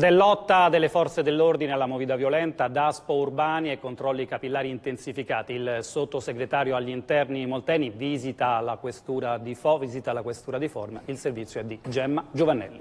Ed è lotta delle forze dell'ordine alla movida violenta, DASPO urbani e controlli capillari intensificati. Il sottosegretario agli interni Molteni visita la questura di, Fo, visita la questura di Forma. Il servizio è di Gemma Giovannelli.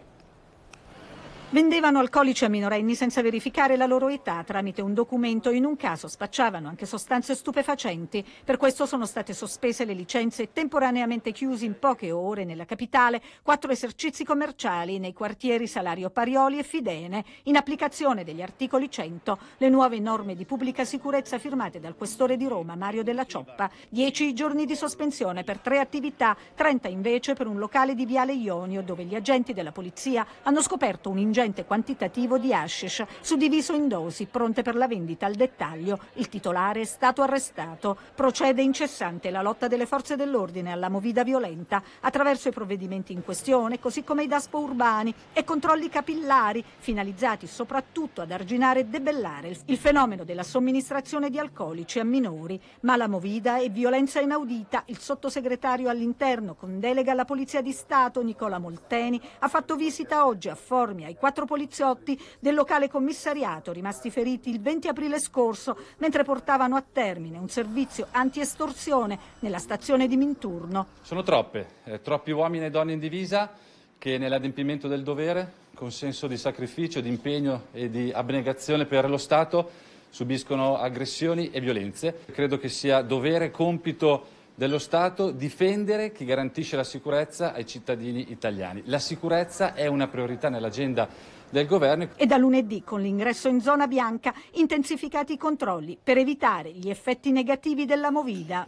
Vendevano alcolici a minorenni senza verificare la loro età tramite un documento. In un caso spacciavano anche sostanze stupefacenti. Per questo sono state sospese le licenze e temporaneamente chiusi in poche ore nella capitale quattro esercizi commerciali nei quartieri Salario Parioli e Fidene. In applicazione degli articoli 100, le nuove norme di pubblica sicurezza firmate dal questore di Roma Mario Della Cioppa. Dieci giorni di sospensione per tre attività, 30 invece per un locale di Viale Ionio dove gli agenti della polizia hanno scoperto un incendio ingente quantitativo di hashish suddiviso in dosi pronte per la vendita al dettaglio. Il titolare è stato arrestato. Procede incessante la lotta delle forze dell'ordine alla movida violenta attraverso i provvedimenti in questione, così come i daspo urbani e controlli capillari finalizzati soprattutto ad arginare e debellare il fenomeno della somministrazione di alcolici a minori. Ma la movida è violenza inaudita. Il sottosegretario all'interno con delega alla Polizia di Stato Nicola Molteni ha fatto visita oggi a Formia ai quattro poliziotti del locale commissariato rimasti feriti il 20 aprile scorso mentre portavano a termine un servizio anti-estorsione nella stazione di Minturno. Sono troppe, eh, troppi uomini e donne in divisa che nell'adempimento del dovere, con senso di sacrificio, di impegno e di abnegazione per lo Stato, subiscono aggressioni e violenze. Credo che sia dovere, compito dello Stato difendere chi garantisce la sicurezza ai cittadini italiani. La sicurezza è una priorità nell'agenda del governo. E da lunedì, con l'ingresso in zona bianca, intensificati i controlli per evitare gli effetti negativi della Movida.